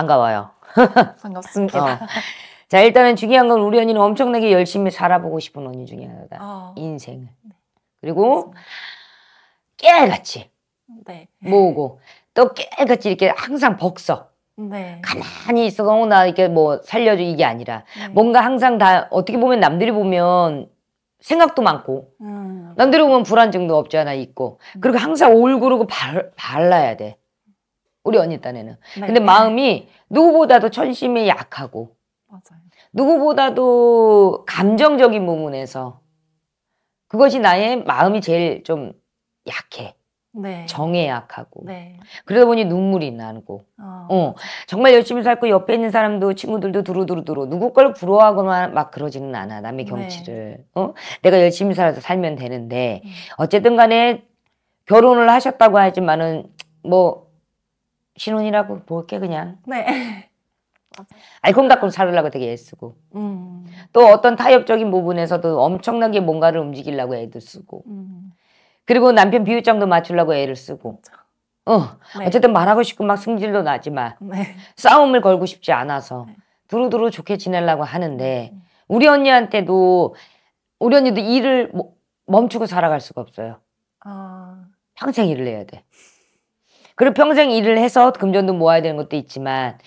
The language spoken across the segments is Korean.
반가워요. 반갑습니다. 어. 자 일단은 중요한 건 우리 언니는 엄청나게 열심히 살아보고 싶은 언니 중에 하나다. 어. 인생을. 네. 그리고 깨알같이 네. 모으고 또 깨알같이 이렇게 항상 벅서 네. 가만히 있어서 어, 나 이렇게 뭐 살려줘 이게 아니라 네. 뭔가 항상 다 어떻게 보면 남들이 보면 생각도 많고 음. 남들이 보면 불안증도 없지 않아 있고 음. 그리고 항상 올그러고 발, 발라야 돼 우리 언니 딴에는. 네. 근데 마음이 누구보다도 천심이 약하고 맞아요. 누구보다도 감정적인 부분에서 그것이 나의 마음이 제일 좀 약해. 네. 정에 약하고 네. 그러다 보니 눈물이 나고 어. 어. 정말 열심히 살고 옆에 있는 사람도 친구들도 두루두루두루 누구 걸 부러워하거나 막 그러지는 않아 남의 네. 경치를 네. 어 내가 열심히 살아서 살면 되는데 음. 어쨌든 간에 결혼을 하셨다고 하지만은 뭐 신혼이라고 볼 게 그냥. 네. 알콩달콩 살으려고 되게 애쓰고 음. 또 어떤 타협적인 부분에서도 엄청나게 뭔가를 움직이려고 애도 쓰고 음. 그리고 남편 비유장도 맞추려고 애를 쓰고 어 네. 어쨌든 말하고 싶고 막 승질도 나지만 네. 싸움을 걸고 싶지 않아서 네. 두루두루 좋게 지내려고 하는데 음. 우리 언니한테도 우리 언니도 일을 뭐, 멈추고 살아갈 수가 없어요. 아... 평생 일을 해야 돼. 그리고 평생 일을 해서 금전도 모아야 되는 것도 있지만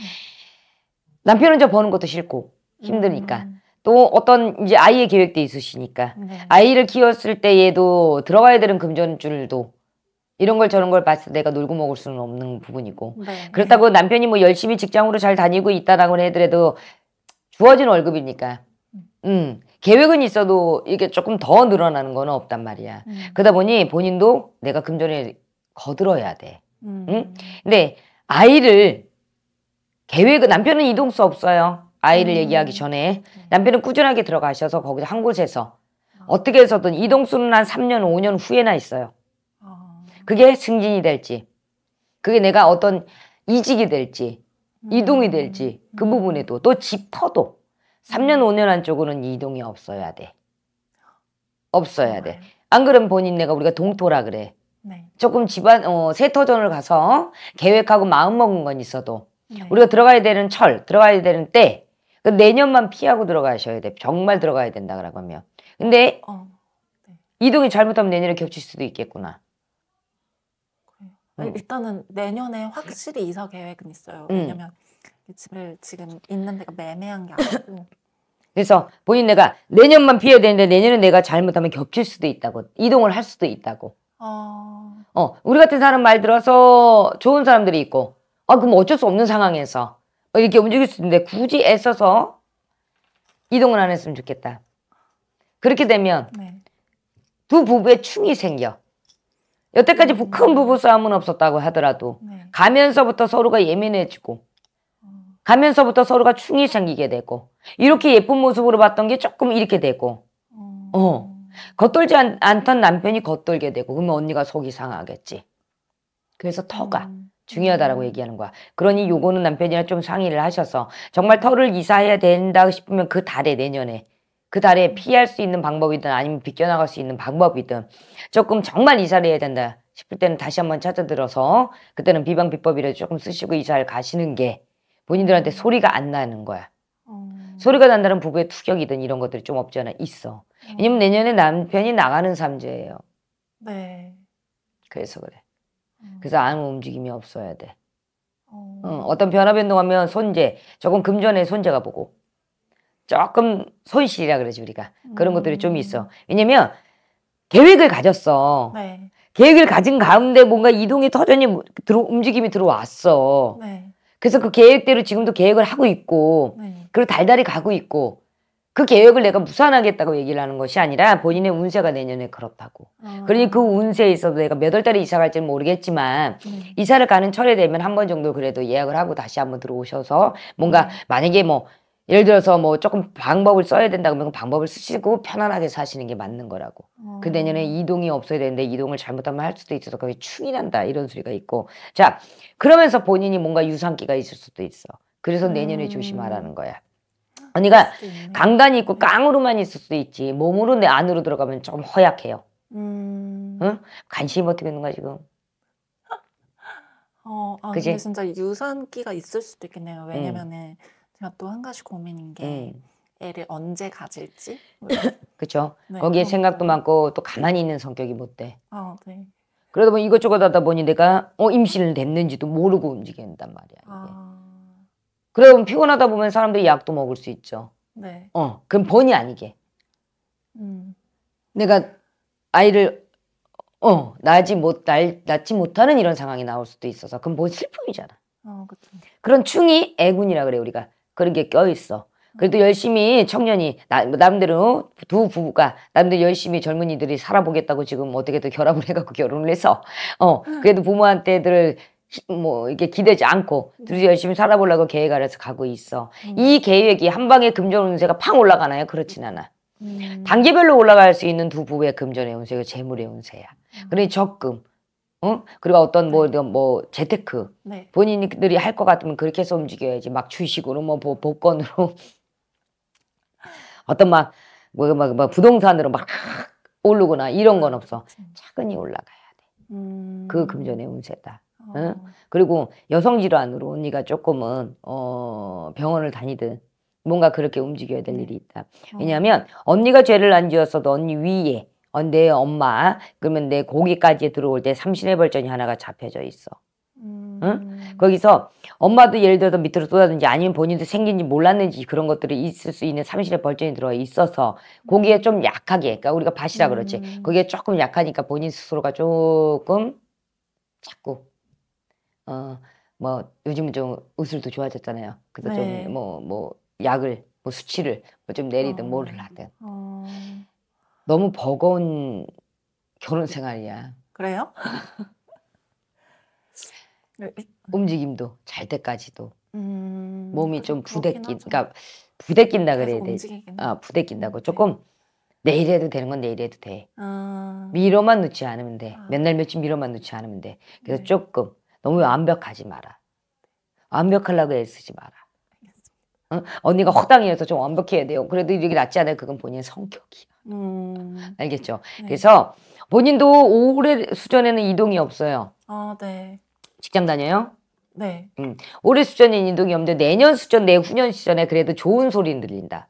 남편은 저 버는 것도 싫고 힘드니까 음. 또 어떤 이제 아이의 계획도 있으시니까 네. 아이를 키웠을 때에도 들어가야 되는 금전줄도 이런 걸 저런 걸 봤을 때 내가 놀고 먹을 수는 없는 부분이고 네. 그렇다고 남편이 뭐 열심히 직장으로 잘 다니고 있다라고 해더라도 주어진 월급이니까 음. 음 계획은 있어도 이게 조금 더 늘어나는 건 없단 말이야 음. 그러다 보니 본인도 내가 금전에 거들어야 돼 음. 근데 아이를 계획은 남편은 이동수 없어요. 아이를 음. 얘기하기 전에 음. 남편은 꾸준하게 들어가셔서 거기서 한 곳에서 어떻게 해서든 이동수는 한 3년 5년 후에나 있어요. 아. 그게 승진이 될지 그게 내가 어떤 이직이 될지 음. 이동이 될지 그 음. 부분에도 또 짚어도 3년 5년 안쪽으로는 이동이 없어야 돼. 없어야 돼. 안 그러면 본인 내가 우리가 동토라 그래. 네. 조금 집안 어, 세터전을 가서 계획하고 마음먹은 건 있어도 네. 우리가 들어가야 되는 철, 들어가야 되는 때그 내년만 피하고 들어가셔야 돼. 정말 들어가야 된다고 하면. 근데 어, 네. 이동이 잘못하면 내년에 겹칠 수도 있겠구나. 일단은 내년에 확실히 이사 계획은 있어요. 왜냐면 음. 집을 지금 있는 데가 매매한 게 아니고 그래서 본인 내가 내년만 피해야 되는데 내년에 내가 잘못하면 겹칠 수도 있다고 이동을 할 수도 있다고 어... 어, 우리 같은 사람 말 들어서 좋은 사람들이 있고, 아, 그럼 어쩔 수 없는 상황에서 뭐 이렇게 움직일 수 있는데 굳이 애써서 이동을 안 했으면 좋겠다. 그렇게 되면 네. 두 부부의 충이 생겨. 여태까지 음. 큰 부부 싸움은 없었다고 하더라도 네. 가면서부터 서로가 예민해지고 어. 가면서부터 서로가 충이 생기게 되고 이렇게 예쁜 모습으로 봤던 게 조금 이렇게 되고 음. 어, 어. 겉돌지 않, 않던 남편이 겉돌게 되고 그러면 언니가 속이 상하겠지. 그래서 터가 음. 중요하다라고 음. 얘기하는 거야. 그러니 요거는 남편이랑 좀 상의를 하셔서 정말 터를 이사해야 된다 싶으면 그 달에 내년에 그 달에 음. 피할 수 있는 방법이든 아니면 비껴나갈 수 있는 방법이든 조금 정말 이사를 해야 된다 싶을 때는 다시 한번 찾아들어서 그때는 비방비법이라도 조금 쓰시고 이사를 가시는 게 본인들한테 소리가 안 나는 거야. 소리가 난다는 부부의 투격이든 이런 것들이 좀 없지 않아 있어. 음. 왜냐면 내년에 남편이 나가는 삼재예요. 네. 그래서 그래. 음. 그래서 아무 움직임이 없어야 돼. 어... 응, 어떤 변화 변동하면 손재, 조금 금전에 손재가 보고, 조금 손실이라 그러지 우리가. 그런 음... 것들이 좀 있어. 음. 왜냐면 계획을 가졌어. 네. 계획을 가진 가운데 뭔가 이동이 터전이 뭐, 들어 움직임이 들어왔어. 네. 그래서 그 계획대로 지금도 계획을 하고 있고 네. 그리고 달달이 가고 있고 그 계획을 내가 무산하겠다고 얘기를 하는 것이 아니라 본인의 운세가 내년에 그렇다고. 아. 그러니 그 운세에 있어서 내가 몇월 달에 이사 갈지는 모르겠지만 네. 이사를 가는 철에 되면 한 번 정도 그래도 예약을 하고 다시 한번 들어오셔서 뭔가 네. 만약에 뭐 예를 들어서 뭐 조금 방법을 써야 된다 그러면 방법을 쓰시고 편안하게 사시는 게 맞는 거라고. 어. 그 내년에 어. 이동이 없어야 되는데 이동을 잘못하면 할 수도 있어서 거기 충이 난다 이런 소리가 있고. 자 그러면서 본인이 뭔가 유산기가 있을 수도 있어. 그래서 내년에 음. 조심하라는 거야. 언니가 그러니까 강단이 있고 깡으로만 있을 수도 있지 몸으로 내 안으로 들어가면 좀 허약해요. 음. 응? 관심이 어떻게 되는 거야 지금? 어, 아, 그치? 근데 진짜 유산기가 있을 수도 있겠네요. 왜냐면은 음. 있지만 아, 또한 가지 고민인 게 음. 애를 언제 가질지. 그렇죠. 네, 거기에 생각도 많고 또 가만히 있는 성격이 못 돼. 아, 네. 그러다 보니 이것저것 하다 보니 내가 어 임신을 됐는지도 모르고 움직인단 말이야. 아... 그러면 피곤하다 보면 사람들이 약도 먹을 수 있죠. 네. 어, 그럼 본의 아니게. 음. 내가 아이를 어 낳지 못 날, 낳지 못하는 이런 상황이 나올 수도 있어서 그럼 뭐 슬픔이잖아. 어, 그렇 그런 충이 애군이라 그래 우리가 그런 게 껴있어. 음. 그래도 열심히 청년이 나, 뭐 남들은 어? 두 부부가 남들 열심히 젊은이들이 살아보겠다고 지금 어떻게든 결합을 해갖고 결혼을 해서 어 음. 그래도 부모한테들 뭐 이렇게 기대지 않고 음. 둘이 열심히 살아보려고 계획 을해서 가고 있어. 이 계획이 한 방에 금전 운세가 팡 올라가나요? 그렇진 않아. 단계별로 올라갈 수 있는 두 부부의 금전의 운세가 재물의 운세야. 그러니 적금, 응? 어? 그리고 어떤 뭐, 네. 뭐 재테크 네. 본인들이 할 것 같으면 그렇게 해서 움직여야지 막 주식으로 뭐 복권으로 어떤 막 뭐, 막, 막 부동산으로 막 오르거나 이런 건 없어 차근히 올라가야 돼그 음... 그 금전의 운세다 어. 응? 그리고 여성 질환으로 언니가 조금은 어 병원을 다니든 뭔가 그렇게 움직여야 될 네. 일이 있다 왜냐하면 언니가 죄를 안 지었어도 언니 위에 어, 내 엄마 그러면 내 고기까지 들어올 때 삼신의 벌전이 하나가 잡혀져 있어. 음... 응? 거기서 엄마도 예를 들어서 밑으로 쏟았는지 아니면 본인도 생긴지 몰랐는지 그런 것들이 있을 수 있는 삼신의 벌전이 들어 있어서 고기에좀 약하게 그러니까 우리가 밭이라 그렇지 음... 거기에 조금 약하니까 본인 스스로가 조금 자꾸 어 뭐 요즘은 좀 의술도 좋아졌잖아요. 그래서 네. 좀뭐뭐 뭐 약을 뭐 수치를 뭐 좀 내리든 어... 뭐를 하든 어... 너무 버거운 결혼 생활이야. 그래요? 음. 음. 움직임도 잘 때까지도 음, 몸이 좀 부대낀 그러니까 부대낀다 그래야 돼. 아 부대낀다고 네. 조금 내일 해도 되는 건 내일 해도 돼. 아... 미뤄만 놓지 않으면 돼. 몇날 아. 며칠 미뤄만 놓지 않으면 돼. 그래서 네. 조금 너무 음. 완벽하지 마라. 완벽하려고 애쓰지 마라. 알 언니가 허당이어서 좀 완벽해야 돼요. 그래도 이게 낫지 않아요? 그건 본인 성격이야. 음. 알겠죠? 네. 그래서 본인도 올해 수전에는 이동이 없어요. 아, 네. 직장 다녀요? 네. 음. 올해 수전에는 이동이 없는데 내년 수전, 내후년 시전에 그래도 좋은 소리는 들린다.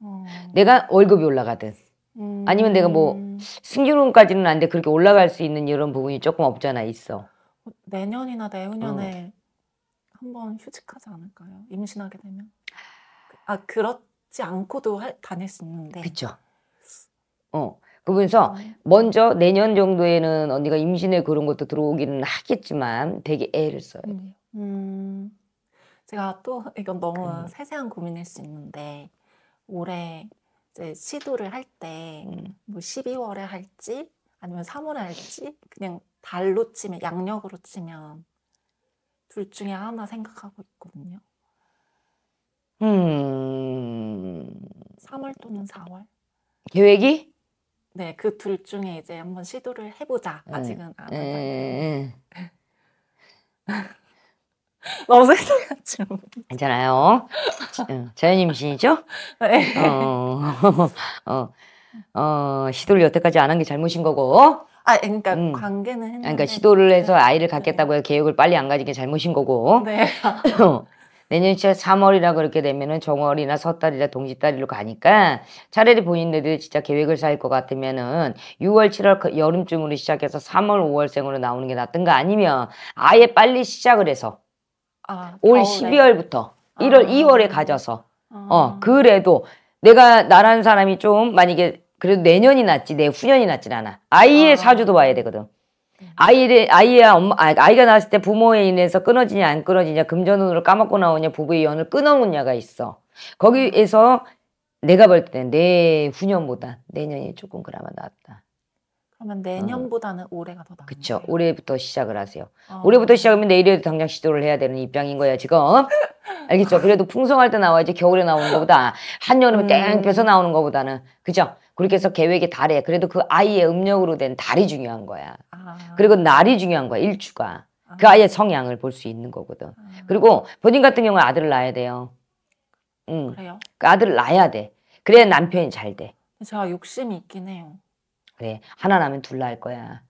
어... 내가 월급이 올라가든 음... 아니면 내가 뭐 승진운까지는 안 돼 그렇게 올라갈 수 있는 이런 부분이 조금 없잖아 있어. 어, 내년이나 내후년에 어. 한번 휴직하지 않을까요? 임신하게 되면. 아 그렇지 않고도 할, 다닐 수 있는데. 그렇죠. 어. 그러면서 아, 예. 먼저 내년 정도에는 언니가 임신에 그런 것도 들어오기는 하겠지만 되게 애를 써야 돼요. 음. 제가 또 이건 너무 음. 세세한 고민일 수 있는데 올해 이제 시도를 할 때뭐 음. 12월에 할지 아니면 3월에 할지 그냥 달로 치면 양력으로 치면 둘 중에 하나 생각하고 있거든요. 음. 3월 또는 4월. 계획이? 네, 그 둘 중에 이제 한번 시도를 해보자. 네. 아직은 안 음. 너무 생각하죠. 괜찮아요. 자연임 신이죠? 네. 어, 어, 어, 어 시도를 여태까지 안 한 게 잘못인 거고. 아, 그러니까 음. 관계는 그러니까 했는데. 그러니까 시도를 해서 네. 아이를 갖겠다고 해서 계획을 빨리 안 가진 게 잘못인 거고. 네. 어. 내년 3월이라 그렇게 되면은 정월이나 섣달이나 동짓달이로 가니까 차라리 본인들이 네 진짜 계획을 살 것 같으면은 6월, 7월 그 여름쯤으로 시작해서 3월, 5월생으로 나오는 게 낫든가 아니면 아예 빨리 시작을 해서 아, 올 겨울에. 12월부터 1월, 아. 2월에 가져서 아. 어 그래도 내가 나라는 사람이 좀 만약에 그래도 내년이 낫지 내 후년이 낫진 않아 아이의 아. 사주도 봐야 되거든 네. 아이를 아이야 엄마 아, 아이가 낳았을 때 부모에 인해서 끊어지냐 안 끊어지냐 금전운으로 까먹고 나오냐 부부의 연을 끊어놓냐가 있어. 거기에서 내가 볼 때는 내 후년보다 내년이 조금 그나마 낫다. 그러면 어. 내년보다는 어. 올해가 더 나은 그쵸. 거 올해부터 시작을 하세요. 어. 올해부터 시작하면 내일이도 당장 시도를 해야 되는 입장인 거예 지금. 알겠죠? 그래도 풍성할 때 나와야지 겨울에 나오는 것보다 한여름에 음. 땡 펴서 나오는 것보다는. 그죠? 그렇게 해서 계획의 달에 그래도 그 아이의 음력으로 된 달이 중요한 거야. 아. 그리고 날이 중요한 거야, 일주가. 그 아. 그 아이의 성향을 볼 수 있는 거거든. 아. 그리고 본인 같은 경우 아들을 낳아야 돼요. 응. 그래요? 그 아들을 낳아야 돼. 그래야 남편이 잘 돼. 제가 욕심이 있긴 해요. 그래 하나나면 둘라 할 거야.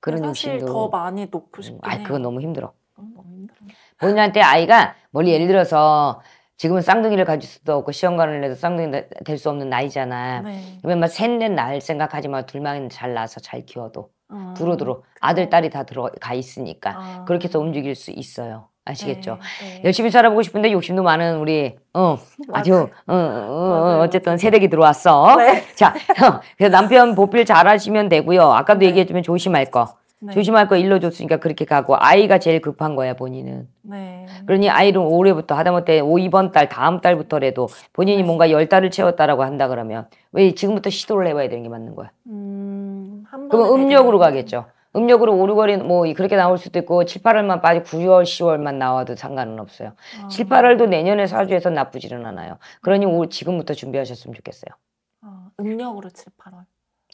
그런 욕심도 더 많이 놓고 싶긴 해. 그건 너무 힘들어. 그건 너무 힘들어. 본인한테 아이가 멀리 예를 들어서 지금은 쌍둥이를 가질 수도 없고 시험관을 내도 쌍둥이 될 수 없는 나이잖아. 네. 그러면 막 셋넷 날 생각하지 마. 둘만 잘 낳아서 잘 키워도 아, 두루두루 아들 딸이 다 들어가 있으니까 아. 그렇게 해서 움직일 수 있어요. 아시겠죠? 네, 네. 열심히 살아보고 싶은데 욕심도 많은 우리 어 아주 어, 어, 어 어쨌든 세대기 들어왔어. 네. 자, 어, 그래서 남편 보필 잘하시면 되고요. 아까도 네. 얘기했지만 조심할 거. 네. 조심할 거 일러줬으니까 그렇게 가고 아이가 제일 급한 거야 본인은. 네. 그러니 아이를 올해부터 하다못해 이번 달 다음 달부터라도 본인이 뭔가 열 달을 채웠다라고 한다 그러면 왜 지금부터 시도를 해봐야 되는 게 맞는 거야. 음, 그럼 음력으로 가겠죠. 음력으로 오르거리 뭐 그렇게 나올 수도 있고 7, 8월만 빠지 9월, 10월만 나와도 상관은 없어요. 아. 7, 8월도 내년에 사주에서 나쁘지는 않아요. 그러니 올 지금부터 준비하셨으면 좋겠어요. 아, 음력으로 7, 8월.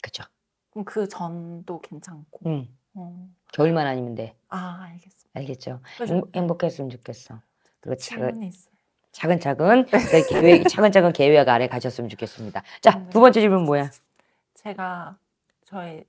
그렇죠. 그럼 그 전도 괜찮고. 음. 어. 겨울만 아니면 돼. 아, 알겠습 알겠죠. 그 행, 복했으면 좋겠어. 그리고 차근히 있어. 차 계획, 차근차근 계획 아래 가셨으면 좋겠습니다. 자, 네. 두 번째 질문 뭐야? 제가 저희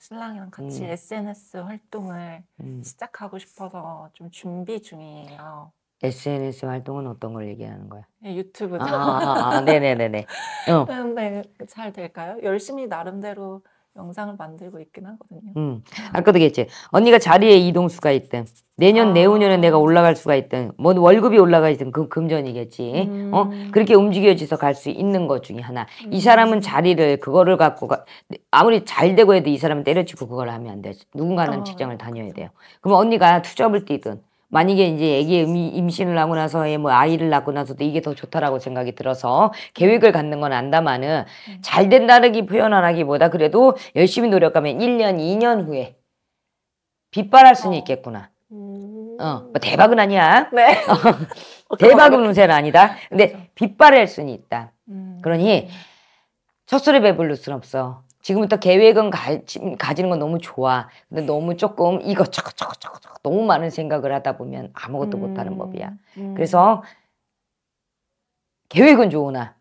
신랑이랑 같이 음. SNS 활동을 음. 시작하고 싶어서 좀 준비 중이에요. SNS 활동은 어떤 걸 얘기하는 거야? 네, 유튜브죠. 아, 아, 아, 아, 네네네네. 어. 근데 네, 잘 될까요? 열심히 나름대로 영상을 만들고 있긴 하거든요. 음. 아까도 얘기했지. 언니가 자리에 이동수가 있든 내년 아. 내후년에 내가 올라갈 수가 있든 뭐 월급이 올라가 든그 금전이겠지. 음. 어? 그렇게 움직여져서 갈 수 있는 것 중에 하나. 음. 이 사람은 자리를 그거를 갖고 가, 아무리 잘 되고 해도 이 사람은 때려치고 그걸 하면 안되 누군가는 어. 직장을 다녀야 그렇죠. 돼요. 그럼 언니가 투잡을 뛰든 만약에 이제 애기 임신을 하고 나서의 뭐 아이를 낳고 나서도 이게 더 좋다라고 생각이 들어서 계획을 갖는 건 안다마는 음. 잘 된다르기 표현하기보다 그래도 열심히 노력하면 1년2년 후에 빗발할 수는 어. 있겠구나. 음. 어, 뭐 대박은 아니야. 네. 어, 어, 대박은 운세는 아니다. 근데 그렇죠. 빗발할 수는 있다. 음. 그러니 첫술에 배불를 수는 없어. 지금부터 계획은 가, 지는건 너무 좋아. 근데 너무 조금 이것저것 저것 저것 저것 너무 많은 생각을 하다 보면 아무것도 음. 못하는 법이야. 음. 그래서 계획은 좋으나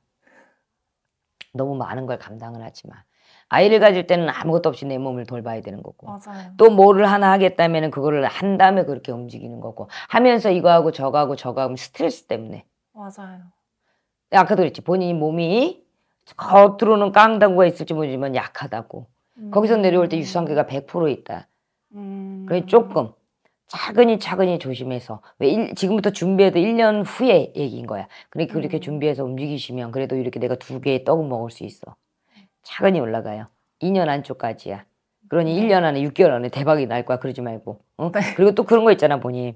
너무 많은 걸 감당을 하지 마. 아이를 가질 때는 아무것도 없이 내 몸을 돌봐야 되는 거고 맞아요. 또 뭐를 하나 하겠다면 그거를 한 다음에 그렇게 움직이는 거고 하면서 이거 하고 저거 하고 저거 하면 스트레스 때문에 맞아요. 아까도 그랬지 본인 몸이 겉으로는 깡당구가 있을지 모르지만 약하다고. 음. 거기서 내려올 때 유산균가 100% 있다. 음. 그래 조금 차근히 차근히 조심해서 왜 일, 지금부터 준비해도 1년 후에 얘기인 거야. 그러니까 그렇게 음. 준비해서 움직이시면 그래도 이렇게 내가 두 개의 떡을 먹을 수 있어. 차근히 올라가요. 2년 안쪽까지야. 그러니 네. 1년 안에 6개월 안에 대박이 날 거야. 그러지 말고. 어? 네. 그리고 또 그런 거 있잖아 보니.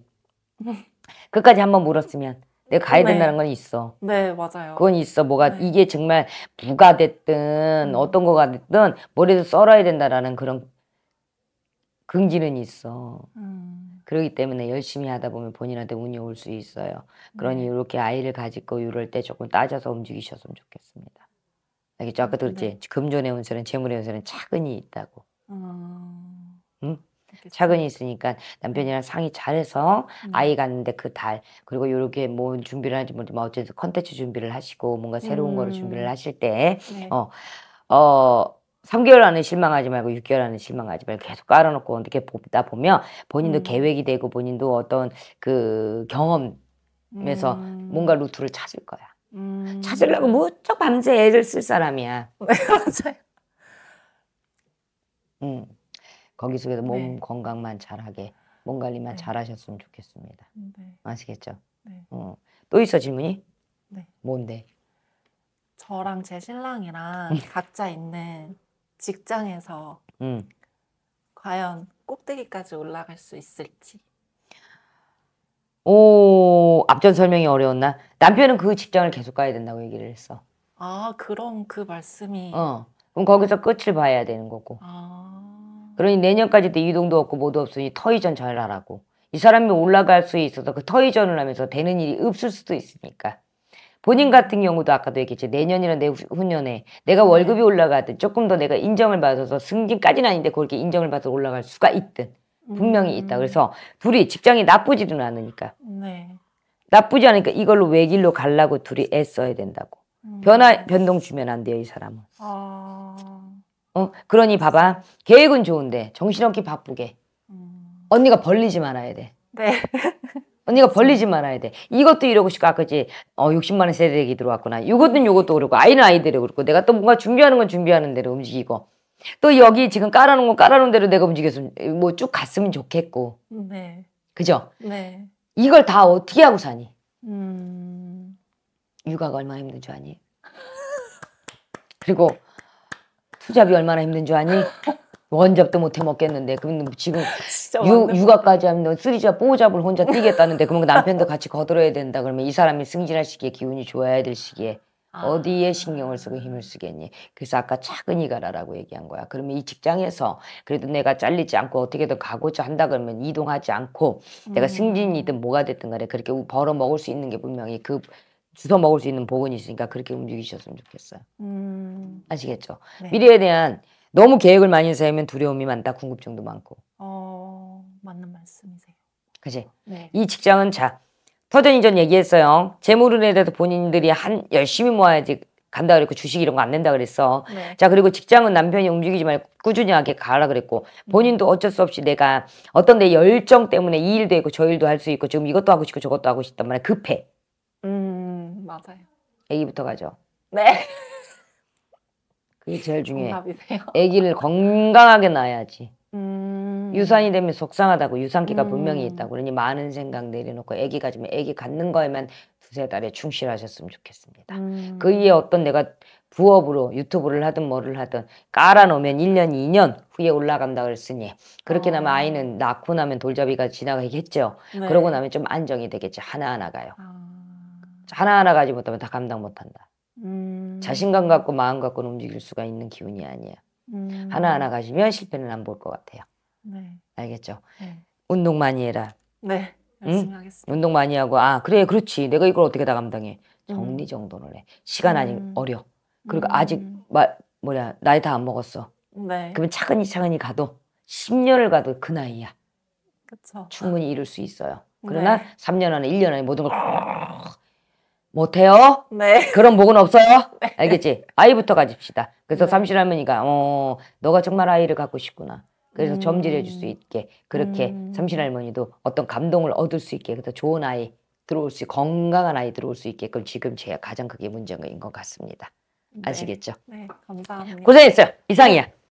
끝까지 한번 물었으면 내가 가야 네. 된다는 건 있어. 네, 맞아요. 그건 있어. 뭐가 네. 이게 정말 부가 됐든 음. 어떤 거가 됐든 머리를 썰어야 된다라는 그런 긍지는 있어. 음. 그러기 때문에 열심히 하다 보면 본인한테 운이 올 수 있어요. 그러니 음. 이렇게 아이를 가지고 이럴 때 조금 따져서 움직이셨으면 좋겠습니다. 알겠죠? 아까 아, 네. 들었지? 네. 금전의 운세는 재물의 운세는 차근히 있다고. 음. 응? 차근이 있으니까 남편이랑 상의 잘해서 음. 아이 갔는데 그 달 그리고 요렇게 뭐 준비를 하지 모르지만 어쨌든 컨텐츠 준비를 하시고 뭔가 새로운 음. 거를 준비를 음. 하실 때 네. 어, 어, 3개월 안에 실망하지 말고 6개월 안에 실망하지 말고 계속 깔아놓고 어떻게 보다 보면 본인도 음. 계획이 되고 본인도 어떤 그 경험에서 뭔가 음. 루트를 찾을 거야. 찾으려고 음. 무척 밤새 애를 쓸 사람이야. 맞아요. 음. 거기 속에서 몸 네. 건강만 잘하게 몸 관리만 네. 잘하셨으면 좋겠습니다. 음, 네. 아시겠죠? 네. 어. 또 있어 질문이? 네. 뭔데? 저랑 제 신랑이랑 음. 각자 있는 직장에서 음. 과연 꼭대기까지 올라갈 수 있을지. 오 앞전 설명이 어려웠나? 남편은 그 직장을 계속 가야 된다고 얘기를 했어. 아 그럼 그 말씀이. 어 그럼 거기서 끝을 봐야 되는 거고. 아. 그러니 내년까지도 이동도 없고 뭐도 없으니 터이전 잘 하라고. 이 사람이 올라갈 수 있어서 그 터이전을 하면서 되는 일이 없을 수도 있으니까. 본인 같은 경우도 아까도 얘기했지 내년이나 내후년에 내가 네. 월급이 올라가든 조금 더 내가 인정을 받아서 승진까지는 아닌데 그렇게 인정을 받아서 올라갈 수가 있든 분명히 있다. 음. 그래서 둘이 직장이 나쁘지는 않으니까. 네. 나쁘지 않으니까 이걸로 외길로 갈라고 둘이 애써야 된다고. 변화 음. 변동 주면 안 돼요 이 사람은. 아... 어? 그러니 봐봐. 계획은 좋은데 정신없기 바쁘게. 음. 언니가 벌리지 말아야 돼. 네. 언니가 벌리지 말아야 돼. 이것도 이러고 싶고 아까지 어 60만 원 세대기 들어왔구나. 이것도 이것도 그렇고 아이는 아이대로 그렇고 내가 또 뭔가 준비하는 건 준비하는 대로 움직이고 또 여기 지금 깔아놓은 건 깔아놓은 대로 내가 움직였으면 뭐 쭉 갔으면 좋겠고. 네. 그죠? 네. 이걸 다 어떻게 하고 사니? 음... 육아가 얼마나 힘든 줄 아니? 그리고 투잡이 얼마나 힘든 줄 아니? 원잡도 못 해 먹겠는데 그럼 지금 아, 유, 육아까지 하면 너 쓰리잡 뽀잡을 혼자 뛰겠다는데 그러면 그 남편도 같이 거들어야 된다 그러면 이 사람이 승진할 시기에 기운이 좋아야 될 시기에 아. 어디에 신경을 쓰고 힘을 쓰겠니? 그래서 아까 차근히 가라라고 얘기한 거야. 그러면 이 직장에서 그래도 내가 잘리지 않고 어떻게든 가고자 한다 그러면 이동하지 않고 음. 내가 승진이든 뭐가 됐든 간에 그렇게 벌어 먹을 수 있는 게 분명히 그 주워 먹을 수 있는 복은 있으니까 그렇게 움직이셨으면 좋겠어요. 음... 아시겠죠? 네. 미래에 대한 너무 계획을 많이 세우면 두려움이 많다, 궁금증도 많고. 어, 맞는 말씀이세요. 그지? 네. 이 직장은 자, 터전 이전 얘기했어요. 재물에 대해서 본인들이 한 열심히 모아야지 간다 그랬고 주식 이런 거안 된다 그랬어. 네. 자 그리고 직장은 남편이 움직이지 말고 꾸준히 하게 가라 그랬고 음. 본인도 어쩔 수 없이 내가 어떤 내 열정 때문에 이 일도 있고 저 일도 할 수 있고 지금 이것도 하고 싶고 저것도 하고 싶단 말이야 급해. 맞아요. 아기부터 가죠. 네. 그게 제일 중요해. 정답이세요. 아기를 건강하게 낳아야지. 음... 유산이 되면 속상하다고 유산기가 음... 분명히 있다고 그러니 많은 생각 내려놓고 아기 가지면 아기 갖는 거에만 두세 달에 충실하셨으면 좋겠습니다. 음... 그 위에 어떤 내가 부업으로 유튜브를 하든 뭐를 하든 깔아놓으면 1년, 2년 후에 올라간다 그랬으니 그렇게 아... 나면 어. 아이는 낳고 나면 돌잡이가 지나가겠죠. 네. 그러고 나면 좀 안정이 되겠죠. 하나하나가요. 아... 하나하나 가지 못하면 다 감당 못한다. 음. 자신감 갖고 마음 갖고는 움직일 수가 있는 기운이 아니에요. 음. 하나하나 가지면 실패는 안 볼 것 같아요. 네. 알겠죠? 네. 운동 많이 해라. 네. 열심히 응? 하겠습니다. 운동 많이 하고 아 그래 그렇지 내가 이걸 어떻게 다 감당해 음. 정리정돈을 해 시간 아직 음. 어려 그리고 음. 아직 마, 뭐냐 나이 다 안 먹었어 네. 그러면 차근히 차근히 가도 10년을 가도 그 나이야 그쵸. 충분히 이룰 수 있어요 네. 그러나 네. 3년 안에 1년 안에 모든 걸 못해요? 네. 그런 복은 없어요? 네. 알겠지? 아이부터 가집시다. 그래서 네. 삼실 할머니가 어 너가 정말 아이를 갖고 싶구나. 그래서 음. 점질해 줄 수 있게 그렇게 음. 삼실 할머니도 어떤 감동을 얻을 수 있게 그래서 좋은 아이 들어올 수 건강한 아이 들어올 수 있게 그걸 지금 제가 가장 그게 문제인 것 같습니다. 네. 아시겠죠? 네, 감사합니다. 고생했어요. 이상이야.